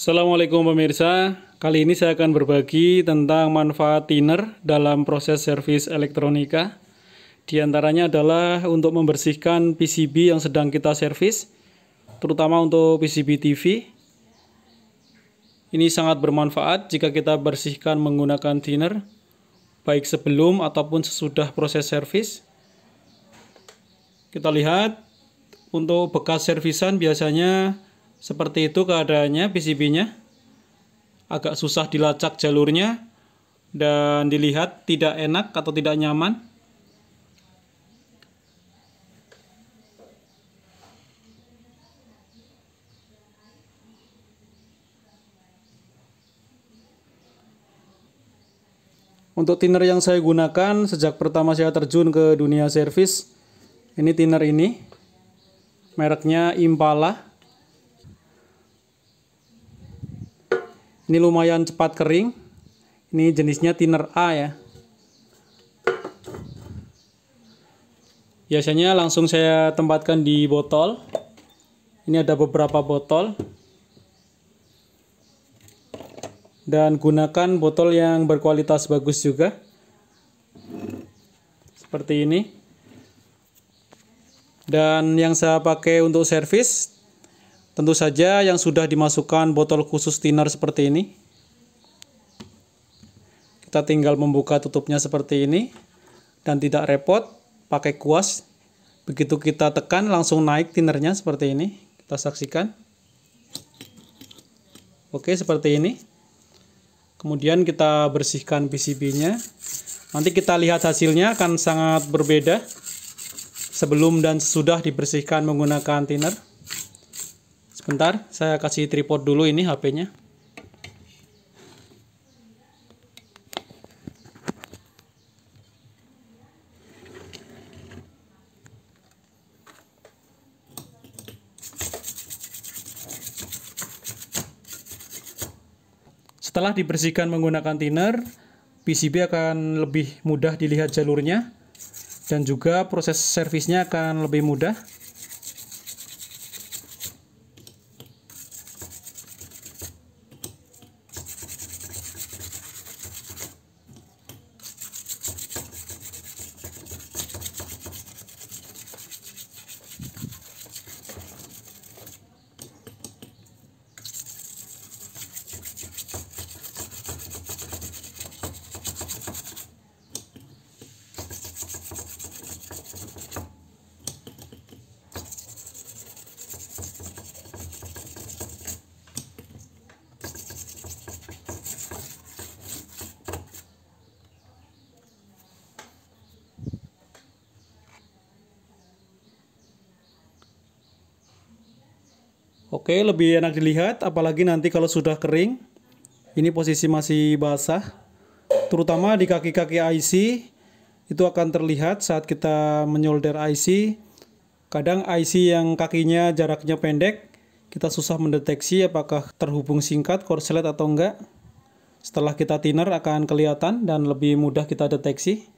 Assalamualaikum pemirsa, kali ini saya akan berbagi tentang manfaat thinner dalam proses servis elektronika. Di antaranya adalah untuk membersihkan PCB yang sedang kita servis, terutama untuk PCB TV. Ini sangat bermanfaat jika kita bersihkan menggunakan thinner, baik sebelum ataupun sesudah proses servis. Kita lihat, untuk bekas servisan biasanya seperti itu keadaannya PCB-nya. Agak susah dilacak jalurnya dan dilihat tidak enak atau tidak nyaman. Untuk thinner yang saya gunakan sejak pertama saya terjun ke dunia servis, ini thinner ini. Mereknya Impala. Ini lumayan cepat kering. Ini jenisnya thinner A ya. Biasanya langsung saya tempatkan di botol. Ini ada beberapa botol. Dan gunakan botol yang berkualitas bagus juga. Seperti ini. Dan yang saya pakai untuk servis Tentu saja yang sudah dimasukkan botol khusus thinner seperti ini. Kita tinggal membuka tutupnya seperti ini dan tidak repot pakai kuas. Begitu kita tekan langsung naik thinnernya seperti ini. Kita saksikan. Oke, seperti ini. Kemudian kita bersihkan PCB-nya. Nanti kita lihat hasilnya akan sangat berbeda sebelum dan sesudah dibersihkan menggunakan thinner. Sebentar, saya kasih tripod dulu ini HP-nya. Setelah dibersihkan menggunakan thinner, PCB akan lebih mudah dilihat jalurnya dan juga proses servisnya akan lebih mudah. Oke, lebih enak dilihat apalagi nanti kalau sudah kering. Ini posisi masih basah. Terutama di kaki-kaki IC itu akan terlihat saat kita menyolder IC. Kadang IC yang kakinya jaraknya pendek, kita susah mendeteksi apakah terhubung singkat korslet atau enggak. Setelah kita thinner akan kelihatan dan lebih mudah kita deteksi.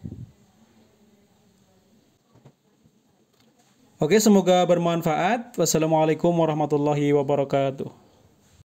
Oke, semoga bermanfaat. Wassalamualaikum warahmatullahi wabarakatuh.